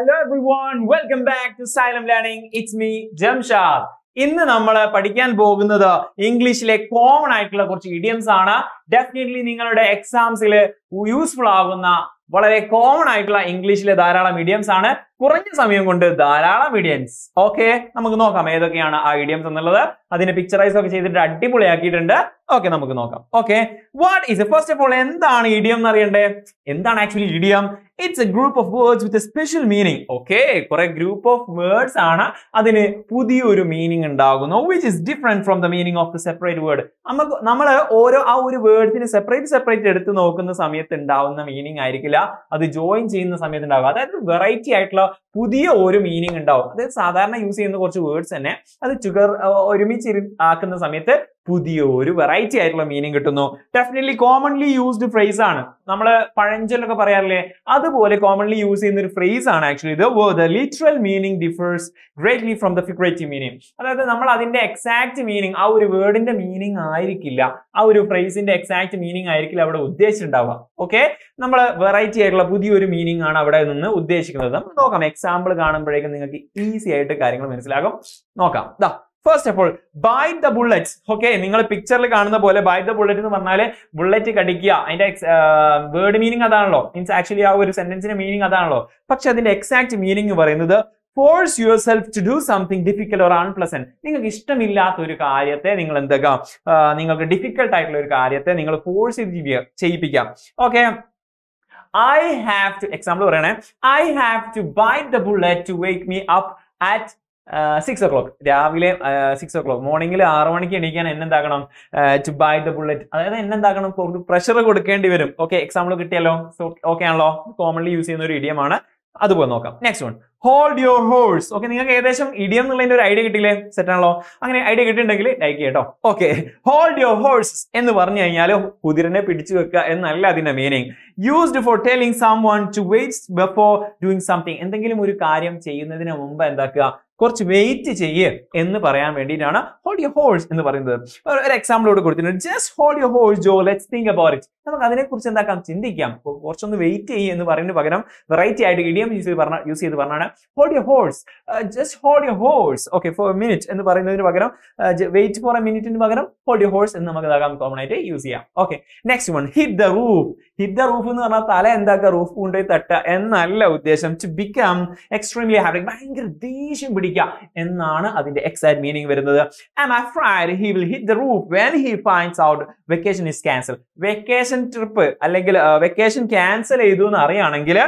Hello every welcome back to Xylem learning it's me Jamshad ഇന്ന് നമ്മൾ പഠിക്കാൻ പോകുന്നത് ഇംഗ്ലീഷിലെ കോമൺ ആയിട്ടുള്ള കുറച്ച് ഇഡിയംസ് ആണ് ഡെഫിനറ്റ്ലി നിങ്ങളുടെ എക്സാംസിൽ യൂസ്ഫുൾ ആകുന്ന വളരെ കോമൺ ആയിട്ടുള്ള ഇംഗ്ലീഷിലെ ധാരാളം ഇഡിയംസ് ആണ് കുറഞ്ഞ സമയം കൊണ്ട് ധാരാളം ഇഡിയംസ് ഓക്കെ നമുക്ക് നോക്കാം ഏതൊക്കെയാണ് ആ ഇഡിയംസ് എന്നുള്ളത് അതിനെ പിക്ചറൈസ് ഒക്കെ ചെയ്തിട്ട് അടിപൊളിയാക്കിയിട്ടുണ്ട് ഓക്കെ നമുക്ക് നോക്കാം okay what is first of all എന്താണ് ഇഡിയം എന്ന് അറിയണ്ടേ എന്താണ് actually idiom it's a group of words with a special meaning okay കുറെ ഗ്രൂപ്പ് ഓഫ് വേർഡ്സ് ആണ് അതിന് പുതിയൊരു മീനിങ് ഉണ്ടാകുന്നു which is different from the meaning of the separate word നമുക്ക് നമ്മൾ ഓരോ ആ ഒരു വേർഡ്സിന് സെപ്പറേറ്റ് സെപ്പറേറ്റ് എടുത്ത് നോക്കുന്ന സമയത്ത് ഉണ്ടാവുന്ന മീനിങ് ആയിരിക്കില്ല അത് ജോയിൻ ചെയ്യുന്ന സമയത്ത് ഉണ്ടാകും അതായത് വെറൈറ്റി ആയിട്ടുള്ള പുതിയ ഒരു മീനിങ് ഉണ്ടാവും അതായത് സാധാരണ യൂസ് ചെയ്യുന്ന കുറച്ച് വേർഡ്സ് തന്നെ അത് ചുഗർ ഒരുമിച്ച് ആക്കുന്ന സമയത്ത് പുതിയ ഒരു വെറൈറ്റി ആയിട്ടുള്ള മീനിങ് കിട്ടുന്നു ഡെഫിനറ്റ്ലി കോമൺലി യൂസ്ഡ് ഫ്രേസ് ആണ് നമ്മൾ പഴഞ്ചൊല്ലൊക്കെ പറയാറില്ലേ അതുപോലെ കോമൺലി യൂസ് ചെയ്യുന്ന ഒരു ഫ്രേസ് ആണ് ആക്ച്വലി ഇത് the literal meaning differs greatly from the figurative meaning അതായത് നമ്മൾ അതിന്റെ എക്സാക്ട് മീനിങ് ആ ഒരു വേർഡിന്റെ മീനിങ് ആയിരിക്കില്ല ആ ഒരു ഫ്രേസിന്റെ എക്സാക്ട് മീനിങ് ആയിരിക്കില്ല അവിടെ ഉദ്ദേശിച്ചിട്ടുണ്ടാവുക ഓക്കെ നമ്മൾ വെറൈറ്റി ആയിട്ടുള്ള പുതിയൊരു മീനിങ് ആണ് അവിടെ നിന്ന് ഉദ്ദേശിക്കുന്നത് നമുക്ക് നോക്കാം എക്സാമ്പിൾ കാണുമ്പോഴേക്കും നിങ്ങൾക്ക് ഈസി ആയിട്ട് കാര്യങ്ങൾ മനസ്സിലാകും നോക്കാം ദാ first of all bite the bullets okay നിങ്ങൾ പിക്ചറിൽ കാണുന്ന പോലെ ബൈ ദ ബുള്ളറ്റ് എന്ന് പറഞ്ഞാൽ ബുള്ളറ്റ് കടിക്കുക അതിന്റെ വേർഡ് മീനിങ് അതാണല്ലോ മീൻസ് ആക്ച്വലി ആ ഒരു സെന്റൻസിന്റെ മീനിങ് അതാണല്ലോ പക്ഷെ അതിന്റെ എക്സാക്ട് മീനിങ് പറയുന്നത് force yourself to do something difficult or unpleasant നിങ്ങൾക്ക് ഇഷ്ടമില്ലാത്ത ഒരു കാര്യത്തെ നിങ്ങൾ എന്തൊക്കെ നിങ്ങൾക്ക് ഡിഫിക്കൽട്ട് ആയിട്ടുള്ള ഒരു കാര്യത്തെ നിങ്ങൾ ഫോഴ്സ് ചെയ്ത് ചെയ്യിപ്പിക്കാം okay I have to example പറയണേ I have to bite the bullet to wake me up at six o'clock രാവിലെ സിക്സ് ഒ ക്ലോക്ക് മോർണിംഗിൽ ആറു മണിക്ക് എണീക്കാൻ എന്നെന്താക്കണം ടു ബൈ ദ ബുള്ളറ്റ് അതായത് എന്നെന്താക്കണം പ്രഷർ കൊടുക്കേണ്ടി വരും ഓക്കെ എക്സാമ്പിൾ കിട്ടിയല്ലോ ഓക്കെ ആണല്ലോ കോമൺലി യൂസ് ചെയ്യുന്ന ഒരു ഇഡിയമാണ് അതുപോലെ നോക്കാം next one hold your horse okay നിങ്ങൾക്ക് ഏകദേശം ഇഡിയം എന്നുള്ളതിന്റെ ഒരു ഐഡിയ കിട്ടിയില്ലേ സെറ്റ് ആണല്ലോ അങ്ങനെ ഐഡിയ കിട്ടിയിട്ടുണ്ടെങ്കിൽ ലൈക്ക് ചെയ്യട്ടോ ഓക്കെ ഹോൾഡ് യുവർ ഹോഴ്സ് എന്ന് പറഞ്ഞു കഴിഞ്ഞാൽ കുതിരനെ പിടിച്ചു വെക്കുക എന്നല്ല അതിന്റെ meaning used for telling someone to wait before doing something എന്തെങ്കിലും ഒരു കാര്യം ചെയ്യുന്നതിന് മുമ്പ് എന്താക്കുക കുറച്ച് വെയിറ്റ് ചെയ്യ് എന്ന് പറയാൻ വേണ്ടിയിട്ടാണ് ഹോൾഡ് യു ഹോൾസ് എന്ന് പറയുന്നത് ഒരു എക്സാമ്പിളോട് കൊടുത്തിട്ടുണ്ട് just hold your horses Joe let think about it നമുക്ക് അതിനെ കുറിച്ച് എന്താക്കാം ചിന്തിക്കാം കുറച്ചൊന്ന് വെയിറ്റ് ചെയ്യ് എന്ന് പറയുന്നതിന് പകരം വെറൈറ്റി ആയിട്ട് ഇഡിയം യൂസ് ചെയ്ത് പറഞ്ഞ യൂസ് ചെയ്ത് പറഞ്ഞാണ് hold your horses just hold your horses okay for minute എന്ന് പറയുന്നതിന് പകരം വെയിറ്റ് ഫോർ എ മിനിറ്റിന് പകരം ഹോൾഡ് യു ഹോൾസ് എന്ന് നമുക്ക് ഇതാകാം കോമൺ ആയിട്ട് യൂസ് ചെയ്യാം okay next one hit the roof hit the roof എന്ന് പറഞ്ഞാൽ തല എന്താക്കുക റൂഫ് കൊണ്ടുപോയി തട്ടുക എന്നല്ല ഉദ്ദേശം ടു ബിക്കം എക്സ്ട്രീംലി ഹാപ്പി ഭയങ്കര ദേഷ്യം പിടിക്കും പിടിക്കുക എന്നാണ് അതിന്റെ എക്സാക്ട് മീനിങ് വരുന്നത് I'm will hit roof when finds vacation cancel vacation trip അല്ലെങ്കിൽ വെക്കേഷൻ ക്യാൻസൽ ചെയ്തു എന്ന് അറിയാണെങ്കിൽ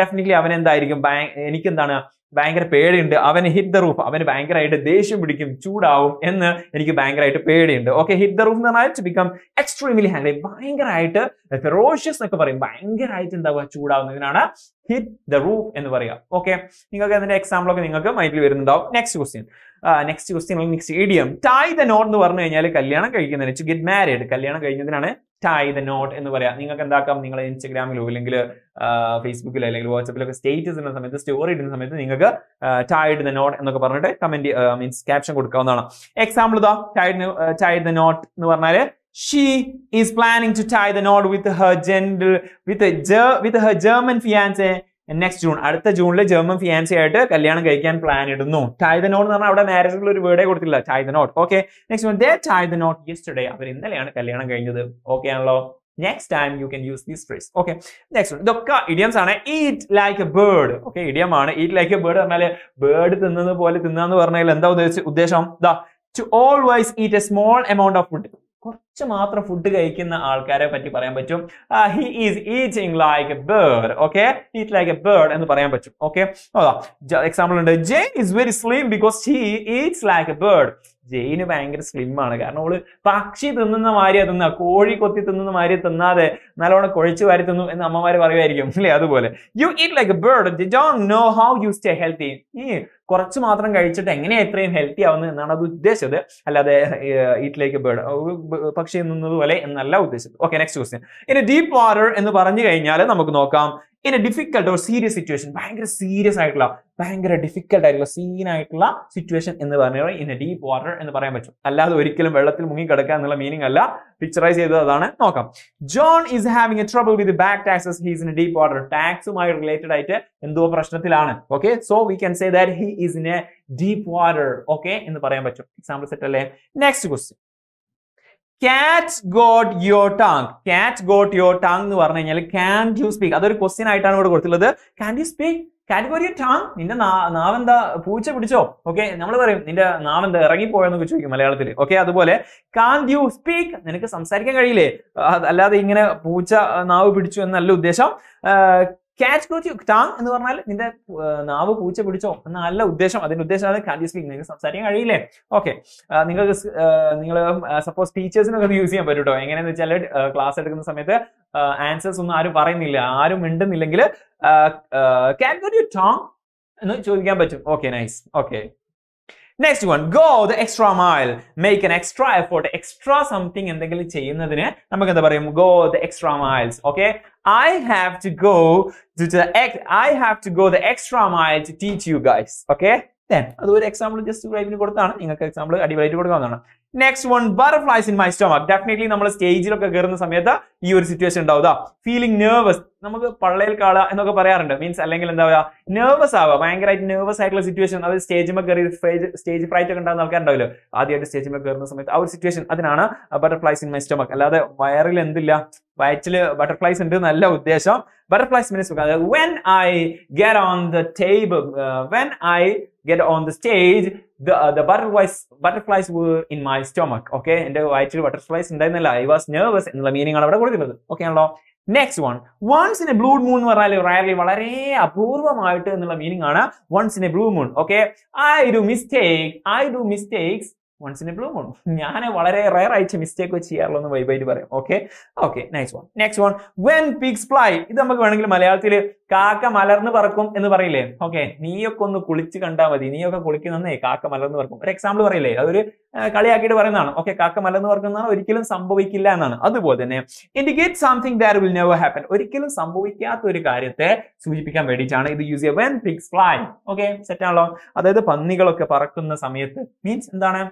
ഡെഫിനറ്റ്ലി അവൻ എന്തായിരിക്കും എനിക്ക് എന്താണ് ഭയങ്കര പേടിയുണ്ട് അവന് ഹിറ്റ് ദ റൂഫ് അവന് ഭയങ്കരമായിട്ട് ദേഷ്യം പിടിക്കും ചൂടാവും എന്ന് എനിക്ക് ഭയങ്കരമായിട്ട് പേടിയുണ്ട് ഓക്കെ ഹിറ്റ് ദ റൂഫ് എന്ന് പറഞ്ഞാൽ ടു ബിക്കം എക്സ്ട്രീംലി ഹാങ്ക്രി ഭയങ്കരമായിട്ട് ഫെറോഷ്യസ് എന്നൊക്കെ പറയും ഭയങ്കരമായിട്ട് പറയുക ചൂടാവുന്നതിനാണ് ഹിറ്റ് ദ റൂഫ് എന്ന് പറയുക ഓക്കെ നിങ്ങൾക്ക് അതിന്റെ എക്സാമ്പിൾ ഒക്കെ നിങ്ങൾക്ക് മൈൻഡിൽ വരുന്നുണ്ടാവും next question next question next idiom tie the knot എന്ന് പറഞ്ഞു കഴിഞ്ഞാൽ കല്യാണം കഴിക്കുന്നതിന് ടു ഗെറ്റ് മാരീഡ് കല്യാണം കഴിഞ്ഞതിനാണ് ടൈ ദ നോട്ട് എന്ന് പറയാം നിങ്ങൾക്ക് എന്താക്കാം നിങ്ങൾ ഇൻസ്റ്റഗ്രാമിലോ അല്ലെങ്കിൽ ഫേസ്ബുക്കിലോ അല്ലെങ്കിൽ വാട്സപ്പിലൊക്കെ സ്റ്റേറ്റസ് ഇടുന്ന സമയത്ത് സ്റ്റോറി ഇടുന്ന സമയത്ത് നിങ്ങൾക്ക് ടൈഡ് ദ നോട്ട് എന്നൊക്കെ പറഞ്ഞിട്ട് കമന്റ് മീൻസ് ക്യാപ്ഷൻ കൊടുക്കാവുന്നതാണ് എക്സാമ്പിൾ ഇതാ ടൈഡ് ടൈഡ് ദ നോട്ട് എന്ന് പറഞ്ഞാൽ she is planning to tie the knot with her gentle with with her German fiance next June അടുത്ത ജൂണിൽ ജർമ്മൻ ഫിയാൻസി ആയിട്ട് കല്യാണം കഴിക്കാൻ പ്ലാൻ ഇടുന്നു ടൈ ദ നോട്ട് എന്ന് പറഞ്ഞാൽ അവിടെ മാരേജിലുള്ള ഒരു വേർഡേ കൊടുത്തില്ല tie the knot okay next one they tie the knot yesterday അവർ ഇന്നലെയാണ് കല്യാണം കഴിഞ്ഞത് ഓക്കെ ആണല്ലോ next time you can use these phrase okay next ഇതൊക്കെ ഇഡിയംസ് ആണ് eat like a bird okay idiom ആണ് ഈറ്റ് ലൈക്ക് എ ബേർഡ് പറഞ്ഞാൽ bird തിന്നുന്നത് പോലെ തിന്നാന്ന് പറഞ്ഞാൽ എന്താ ഉദ്ദേശം the to always eat a small amount of food കുറച്ച് മാത്രം ഫുഡ് കഴിക്കുന്ന ആൾക്കാരെ പറ്റി പറയാൻ പറ്റും he is eating like a bird okay eat like a bird എന്ന് പറയാൻ പറ്റും ഓക്കെ എക്സാമ്പിൾ ഉണ്ട് Jane is very slim because he eats like a bird ജെയിന് ഭയങ്കര ആണ് കാരണം അവള് പക്ഷി തിന്നുന്ന മാരിയ തിന്ന കോഴി കൊത്തി തിന്നുന്ന മാരിയ തിന്നാതെ നല്ലോണം കൊഴിച്ചു വാരി തിന്നു എന്ന് അമ്മമാര് പറയുമായിരിക്കും അല്ലേ അതുപോലെ you eat like a bird don't know how you stay healthy കുറച്ച് മാത്രം കഴിച്ചിട്ട് എങ്ങനെയാണ് ഇത്രയും ഹെൽത്തി ആവുന്നത് എന്നാണ് അത് ഉദ്ദേശിച്ചത് അല്ലാതെ വീട്ടിലേക്ക് ബേഡ് പക്ഷി നിന്നതുപോലെ എന്നല്ല ഉദ്ദേശിച്ചത് ഓക്കെ നെക്സ്റ്റ് ക്വസ്റ്റ്യൻ ഇനി ഡീപ്പ് വാട്ടർ എന്ന് പറഞ്ഞു കഴിഞ്ഞാൽ നമുക്ക് നോക്കാം ഇൻ എ ഡിഫിക്കൽട്ട് ഒരു സീരിയസ് സിറ്റുവേഷൻ ഭയങ്കര സീരിയസ് ആയിട്ടുള്ള ഭയങ്കര ഡിഫിക്കൽട്ട് ആയിട്ടുള്ള സീൻ ആയിട്ടുള്ള സിറ്റുവേഷൻ എന്ന് പറഞ്ഞാൽ ഇൻ എ ഡീപ്പ് വാട്ടർ എന്ന് പറയാൻ പറ്റും അല്ലാതെ ഒരിക്കലും വെള്ളത്തിൽ മുങ്ങി കിടക്കുക എന്നുള്ള മീനിങ് അല്ല പിക്ചറൈസ് ചെയ്തത് അതാണ് നോക്കാം John is having a trouble with back taxes he's in a deep water ടാക്സുമായി റിലേറ്റഡ് ആയിട്ട് എന്തോ പ്രശ്നത്തിലാണ് okay so we can say that he is in a deep water okay എന്ന് പറയാൻ പറ്റും എക്സാമ്പിൾ സെറ്റ് അല്ലേ next question cats got your tongue cat got your tongue എന്ന് പറഞ്ഞു കഴിഞ്ഞാൽ ക്യാൻ യു സ്പീക്ക് അതൊരു ക്വസ്റ്റ്യൻ ആയിട്ടാണ് ഇവിടെ കൊടുത്തിട്ടുള്ളത് can you speak can got your tongue നിന്റെ നാവെന്താ പൂച്ച പിടിച്ചോ ഓക്കെ നമ്മൾ പറയും നിന്റെ നാവെന്താ ഇറങ്ങിപ്പോയെന്നൊക്കെ ചോദിക്കും മലയാളത്തിൽ ഓക്കെ അതുപോലെ കാൻ യു സ്പീക്ക് നിനക്ക് സംസാരിക്കാൻ കഴിയില്ലേ അല്ലാതെ ഇങ്ങനെ പൂച്ച നാവ് പിടിച്ചു എന്നല്ല ഉദ്ദേശം ക്യാച്ച് കോച്ച് യു ടാങ് എന്ന് പറഞ്ഞാൽ നിന്റെ നാവ് പൂച്ച പിടിച്ചോ എന്ന നല്ല ഉദ്ദേശം അതിന്റെ ഉദ്ദേശം അത് കാൻ സ്പീക്ക് നിങ്ങൾക്ക് സംസാരിക്കാൻ കഴിയില്ലേ ഓക്കെ നിങ്ങൾക്ക് നിങ്ങൾ സപ്പോസ് ടീച്ചേഴ്സിനൊക്കെ യൂസ് ചെയ്യാൻ പറ്റും കേട്ടോ എങ്ങനെയെന്ന് വെച്ചാൽ ക്ലാസ് എടുക്കുന്ന സമയത്ത് ആൻസേഴ്സ് ഒന്നും ആരും പറയുന്നില്ല ആരും മിണ്ടുന്നില്ലെങ്കിൽ ക്യാൻ ഗോട്ട് യു ടാങ് എന്ന് ചോദിക്കാൻ പറ്റും okay nice okay next one go the extra mile make an extra effort extra something എന്തെങ്കിലും ചെയ്യുന്നതിന് നമുക്ക് എന്താ പറയും go the extra miles okay I have to go to the I have to go the extra mile to teach you guys. Okay? Then അത് ഒരു example just ഗ്രൈപ്പിന് കൊടുത്താണ് നിങ്ങൾക്ക് example അടിപൊളിയായിട്ട് കൊടുക്കാവുന്നതാണ് next one butterflies in my stomach definitely നമ്മൾ സ്റ്റേജിലൊക്കെ കയറുന്ന സമയത്ത് ഈ ഒരു സിറ്റുവേഷൻ ഉണ്ടാവുക ഫീലിംഗ് നെർവസ് നമുക്ക് പള്ളയിൽ കാളുക എന്നൊക്കെ പറയാറുണ്ട് മീൻസ് അല്ലെങ്കിൽ എന്താ പറയുക നെർവസ് ആവുക ഭയങ്കരമായിട്ട് നെർവസ് ആയിട്ടുള്ള സിറ്റുവേഷൻ അത് സ്റ്റേജിമേ കയറി സ്റ്റേജ് ഫ്രൈറ്റ് ഒക്കെ ഉണ്ടാകുന്ന ആൾക്കാരുണ്ടാവില്ലോ ആദ്യമായിട്ട് സ്റ്റേജിമേ കയറുന്ന സമയത്ത് ആ ഒരു സിറ്റുവേഷൻ അതിനാണ് ബട്ടർഫ്ലൈസ് ഇൻ മൈ സ്റ്റൊമക് അല്ലാതെ വയറിൽ എന്തില്ല വയറ്റിൽ ബട്ടർഫ്ലൈസ് ഉണ്ട് നല്ല ഉദ്ദേശം butterflies means when I get on the table when I get on the stage the uh, the butterflies butterflies were in my stomach okay എന്റെ വയറ്റിൽ ബട്ടർഫ്ലൈസ് ഉണ്ടായിരുന്നില്ല ഐ വാസ് നെർവസ് എന്നുള്ള മീനിങ് ആണ് അവിടെ കൊടുത്തിട്ടുള്ളത് ഓക്കെ ആണല്ലോ next one once in a blue moon എന്ന് പറഞ്ഞാൽ റയർലി വളരെ അപൂർവമായിട്ട് എന്നുള്ള മീനിങ് ആണ് once in a blue moon okay I do mistake I do mistakes once in a blue moon ഞാൻ വളരെ റയർ ആയിട്ട് മിസ്റ്റേക്ക് വെച്ച് ചെയ്യാറുള്ളൂ എന്ന് വൈബായിട്ട് പറയാം okay okay next one next one when pigs fly ഇത് നമുക്ക് വേണമെങ്കിൽ മലയാളത്തിൽ കാക്ക മലർന്ന് പറക്കും എന്ന് പറയില്ലേ ഓക്കെ നീയൊക്കെ ഒന്ന് കുളിച്ച് കണ്ടാൽ മതി നീയൊക്കെ കുളിക്കുന്നേ കാക്ക മലർന്ന് പറക്കും ഒരു എക്സാമ്പിൾ പറയില്ലേ അതൊരു കളിയാക്കിയിട്ട് പറയുന്നതാണ് ഓക്കെ കാക്ക മലർന്ന് പറക്കുന്നതാണ് ഒരിക്കലും സംഭവിക്കില്ല എന്നാണ് അതുപോലെ തന്നെ indicate something there will never happen ഒരിക്കലും സംഭവിക്കാത്ത ഒരു കാര്യത്തെ സൂചിപ്പിക്കാൻ വേണ്ടിയിട്ടാണ് ഇത് യൂസ് ചെയ്യുക when pigs fly okay set ആണല്ലോ അതായത് പന്നികളൊക്കെ പറക്കുന്ന സമയത്ത് മീൻസ് എന്താണ്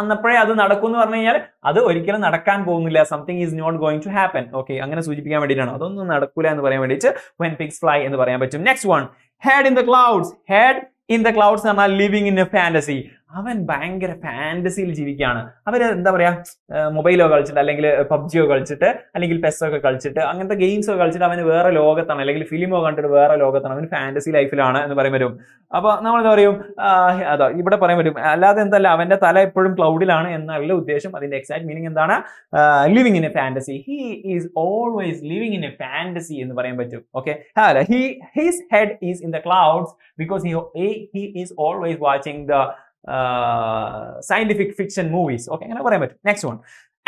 അന്നപ്പോഴേ അത് നടക്കും എന്ന് പറഞ്ഞു കഴിഞ്ഞാൽ അത് ഒരിക്കലും നടക്കാൻ പോകുന്നില്ല something is not going to happen okay അങ്ങനെ സൂചിപ്പിക്കാൻ വേണ്ടിയിട്ടാണ് അതൊന്നും നടക്കില്ല എന്ന് പറയാൻ വേണ്ടിയിട്ട് വെൻ പിക്സ് ഫ്ലൈ എന്ന് പറയാൻ പറ്റും next one head in the clouds head in the clouds എന്ന് പറഞ്ഞാൽ ലിവിങ് ഇൻ എ ഫാൻറ്റസി അവൻ ഭയങ്കര ഫാൻറ്റസിയിൽ ജീവിക്കുകയാണ് അവർ എന്താ പറയുക മൊബൈലോ കളിച്ചിട്ട് അല്ലെങ്കിൽ പബ്ജിയോ കളിച്ചിട്ട് അല്ലെങ്കിൽ പെസ്സോ e ഒക്കെ കളിച്ചിട്ട് അങ്ങനത്തെ ഗെയിംസോ കളിച്ചിട്ട് അവന് വേറെ ലോകത്താണ് അല്ലെങ്കിൽ ഫിലിമോ കണ്ടിട്ട് വേറെ ലോകത്താണ് അവന് ഫാൻറ്റസി ലൈഫിലാണ് എന്ന് പറയാൻ വരും അപ്പോൾ നമ്മൾ എന്താ പറയും അതോ ഇവിടെ പറയാൻ പറ്റും അല്ലാതെ എന്തല്ല അവന്റെ തല എപ്പോഴും ക്ലൗഡിലാണ് എന്നല്ല ഉദ്ദേശം അതിൻ്റെ എക്സാക്ട് മീനിങ് എന്താണ് living in a fantasy he is always living in a fantasy എന്ന് പറയാൻ പറ്റും okay he his head is in the clouds because he he is always watching the Uh, scientific fiction movies. Okay, അങ്ങനെ പറയാൻ പറ്റും next one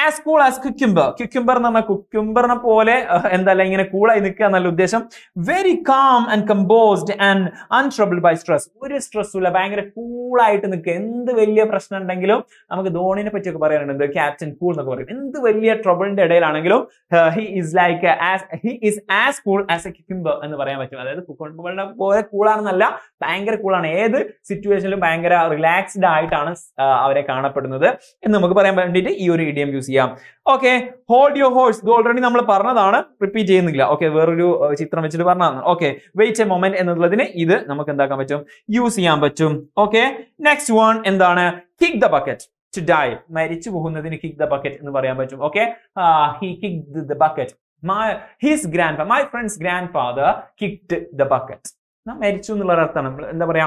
as cool as cucumber cucumber എന്ന് പറഞ്ഞാൽ കുക്യുംബറിനെ പോലെ എന്തല്ല ഇങ്ങനെ കൂളായി നിൽക്കുക എന്നുള്ള ഉദ്ദേശം very calm and composed and untroubled by stress ഒരു സ്ട്രെസ്സും ഇല്ല ഭയങ്കര കൂളായിട്ട് നിൽക്കുക എന്ത് വലിയ പ്രശ്നം ഉണ്ടെങ്കിലും നമുക്ക് ധോണിനെ പറ്റിയൊക്കെ പറയാനുണ്ട് ക്യാപ്റ്റൻ കൂൾ എന്നൊക്കെ പറയും എന്ത് വലിയ ട്രബിളിന്റെ ഇടയിലാണെങ്കിലും he is like as he is as cool as a cucumber എന്ന് പറയാൻ പറ്റും അതായത് കുക്കുംബറിനെ പോലെ കൂളാണെന്നല്ല ഭയങ്കര കൂളാണ് ഏത് സിറ്റുവേഷനിലും ഭയങ്കര റിലാക്സ്ഡ് ആയിട്ടാണ് അവരെ കാണപ്പെടുന്നത് എന്ന് നമുക്ക് പറയാൻ വേണ്ടിയിട്ട് ഈ ഒരു ഇഡിയം യൂസ് യൂസ് ചെയ്യാം ഓക്കെ ഹോൾഡ് യുവർ ഹോഴ്സ് ഇത് ഓൾറെഡി നമ്മൾ പറഞ്ഞതാണ് റിപ്പീറ്റ് ചെയ്യുന്നില്ല ഓക്കെ വേറൊരു ചിത്രം വെച്ചിട്ട് പറഞ്ഞതാണ് ഓക്കെ വെയിറ്റ് എ മൊമെന്റ് എന്നുള്ളതിന് ഇത് നമുക്ക് എന്താക്കാൻ പറ്റും യൂസ് ചെയ്യാൻ പറ്റും ഓക്കെ നെക്സ്റ്റ് വൺ എന്താണ് kick the bucket to die മരിച്ചു പോകുന്നതിന് കിക്ക് ദ ബക്കറ്റ് എന്ന് പറയാൻ പറ്റും okay he kick the bucket my his grand my friend's grandfather kicked the bucket മരിച്ചു എന്നുള്ള അർത്ഥമാണ് എന്താ പറയാ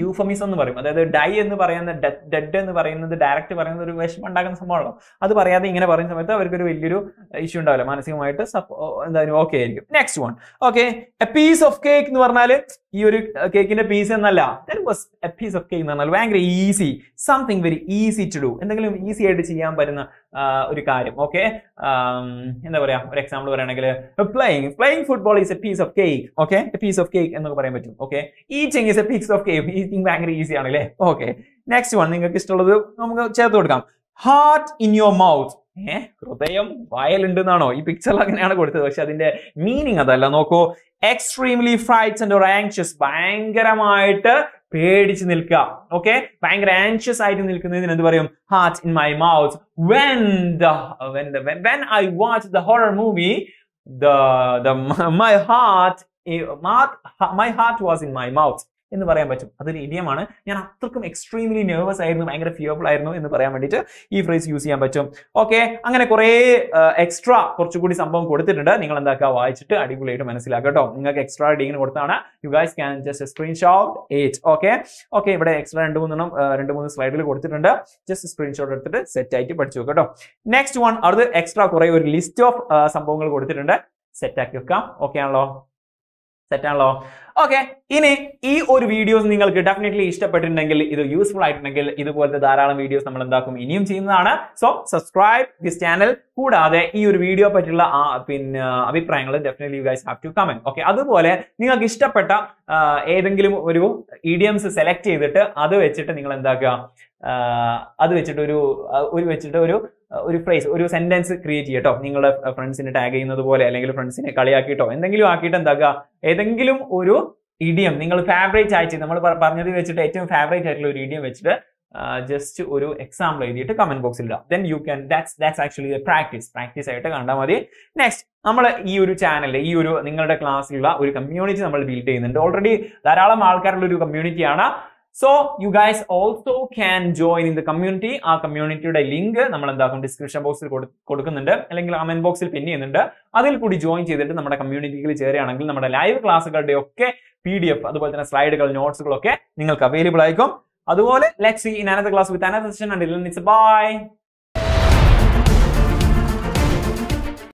യൂഫമിസം എന്ന് പറയും അതായത് ഡൈ എന്ന് പറയുന്ന ഡെഡ് എന്ന് പറയുന്നത് ഡയറക്റ്റ് പറയുന്ന ഒരു വിഷമം ഉണ്ടാക്കുന്ന സംഭവമാണല്ലോ അത് പറയാതെ ഇങ്ങനെ പറയുന്ന സമയത്ത് അവർക്കൊരു വലിയൊരു ഇഷ്യൂ ഉണ്ടാവില്ല മാനസികമായിട്ട് എന്തായാലും ഓക്കെ ആയിരിക്കും next one okay a piece of cake എന്ന് പറഞ്ഞാൽ ഈ ഒരു കേക്കിന്റെ പീസ് എന്നല്ല was a piece of cake എന്ന് പറഞ്ഞാൽ ഭയങ്കര easy something very easy to do എന്തെങ്കിലും ഈസി ആയിട്ട് ചെയ്യാൻ പറ്റുന്ന ഒരു കാര്യം ഓക്കെ എന്താ പറയാ ഒരു എക്സാമ്പിൾ പറയുകയാണെങ്കിൽ playing playing football is A piece of cake okay piece of cake എന്നൊക്കെ പറയാൻ പറ്റും okay itching is A piece of cake itching ഭയങ്കര ഈസിയാണ് അല്ലേ ഓക്കെ നെക്സ്റ്റ് വൺ നിങ്ങൾക്ക് ഇഷ്ടമുള്ളത് നമുക്ക് ചേർത്ത് കൊടുക്കാം ഹാർട്ട് ഇൻ യുവർ മൗത്ത് ഏഹ് ഹൃദയം എന്നാണോ ഈ പിക്ചറിൽ അങ്ങനെയാണ് കൊടുത്തത് പക്ഷെ അതിന്റെ മീനിങ് അതല്ല നോക്കൂ എക്സ്ട്രീംലി ഫ്രൈറ്റ്സ് ആൻഡ് ആങ്ഷ്യസ് ഭയങ്കരമായിട്ട് പേടിച്ച് നിൽക്കുക ഓക്കെ ഭയങ്കര ആൻഷ്യസ് ആയിട്ട് നിൽക്കുന്നതിന് എന്ത് പറയും heart in my mouth when the when the when I watch the horror movie the the my heart my heart was in my mouth എന്ന് പറയാൻ പറ്റും അതൊരു ഇഡിയമാണ് ഞാൻ അത്രക്കും എക്സ്ട്രീംലി നെർവസ് ആയിരുന്നു ഭയങ്കര ഫിയർഫുൾ ആയിരുന്നു എന്ന് പറയാൻ വേണ്ടിയിട്ട് ഈ ഫ്രേസ് യൂസ് ചെയ്യാൻ പറ്റും ഓക്കെ അങ്ങനെ കുറേ എക്സ്ട്രാ കുറച്ചുകൂടി സംഭവം കൊടുത്തിട്ടുണ്ട് നിങ്ങൾ എന്താക്കുക വായിച്ചിട്ട് അടിപൊളിയായിട്ട് മനസ്സിലാക്കുക കേട്ടോ നിങ്ങൾക്ക് എക്സ്ട്രാ ഡിങ്ങിന് കൊടുത്താണ് you guys can just screenshot eight okay okay ഇവിടെ എക്സ്ട്രാ രണ്ട് മൂന്നെണ്ണം രണ്ട് മൂന്ന് സ്ലൈഡിൽ കൊടുത്തിട്ടുണ്ട് ജസ്റ്റ് സ്ക്രീൻഷോട്ട് എടുത്തിട്ട് സെറ്റ് ആയിട്ട് പഠിച്ചു കേട്ടോ നെക്സ്റ്റ് വൺ അടുത്ത് എക്സ്ട്രാ കുറേ ഒരു ലിസ്റ്റ് ഓഫ് സംഭവങ്ങൾ കൊടുത്തിട്ടുണ്ട് സെറ്റ് ആക്കി വെക്കാം ഓക്കെ ആണല്ലോ സെറ്റാണല്ലോ ഓക്കെ ഇനി ഈ ഒരു വീഡിയോസ് നിങ്ങൾക്ക് ഡെഫിനറ്റ്ലി ഇഷ്ടപ്പെട്ടിട്ടുണ്ടെങ്കിൽ ഇത് യൂസ്ഫുൾ ആയിട്ടുണ്ടെങ്കിൽ ഇതുപോലത്തെ ധാരാളം വീഡിയോസ് നമ്മൾ എന്താക്കും ഇനിയും ചെയ്യുന്നതാണ് സോ സബ്സ്ക്രൈബ് ദിസ് ചാനൽ കൂടാതെ ഈ ഒരു വീഡിയോ പറ്റിയുള്ള ആ പിന്നെ അഭിപ്രായങ്ങൾ definitely you guys have to comment okay അതുപോലെ നിങ്ങൾക്ക് ഇഷ്ടപ്പെട്ട ഏതെങ്കിലും ഒരു ഇഡിയംസ് സെലക്ട് ചെയ്തിട്ട് അത് വെച്ചിട്ട് നിങ്ങൾ എന്താക്കുക അത് വെച്ചിട്ട് ഒരു ഒരു വെച്ചിട്ട് ഒരു ഒരു ഫ്രേസ് ഒരു സെന്റൻസ് ക്രിയേറ്റ് ചെയ്യട്ടോ നിങ്ങളുടെ ഫ്രണ്ട്സിനെ ടാഗ് ചെയ്യുന്നത് പോലെ അല്ലെങ്കിൽ ഫ്രണ്ട്സിനെ കളിയാക്കിയിട്ടോ എന്തെങ്കിലും ആക്കിയിട്ട് എന്താകുക ഏതെങ്കിലും ഒരു ഇഡിയം നിങ്ങൾ ഫേവറേറ്റ് ആയിട്ട് നമ്മൾ പറഞ്ഞത് വെച്ചിട്ട് ഏറ്റവും ഫേവറേറ്റ് ആയിട്ടുള്ള ഒരു ഇഡിയം വെച്ചിട്ട് ജസ്റ്റ് ഒരു എക്സാമ്പിൾ എഴുതിയിട്ട് കമന്റ് ബോക്സിൽ ഇടാം then you can that's that's actually practice practice ആയിട്ട് കണ്ടാൽ മതി നെക്സ്റ്റ് നമ്മൾ ഈ ഒരു ചാനൽ ഈ ഒരു നിങ്ങളുടെ ക്ലാസ്സിലുള്ള ഒരു കമ്മ്യൂണിറ്റി നമ്മൾ ബിൽഡ് ചെയ്യുന്നുണ്ട് ഓൾറെഡി ധാരാളം ആൾക്കാരുള്ള ഒരു കമ്മ്യൂണിറ്റിയാണ് so you guys also can join in the community ആ കമ്മ്യൂണിറ്റിയുടെ ലിങ്ക് നമ്മൾ എന്താക്കും ഡിസ്ക്രിപ്ഷൻ ബോക്സിൽ കൊടുക്കുന്നുണ്ട് അല്ലെങ്കിൽ കമന്റ് ബോക്സിൽ പിൻ ചെയ്യുന്നുണ്ട് അതിൽ കൂടി ജോയിൻ ചെയ്തിട്ട് നമ്മുടെ കമ്മ്യൂണിറ്റിയിൽ ചേരുകയാണെങ്കിൽ നമ്മുടെ ലൈവ് ക്ലാസ്സുകളുടെ ഒക്കെ പി ഡി എഫ് അതുപോലെ തന്നെ സ്ലൈഡുകൾ നോട്ട്സുകളൊക്കെ നിങ്ങൾക്ക് അവൈലബിൾ ആയിരിക്കും അതുപോലെ let see in another class with another session and by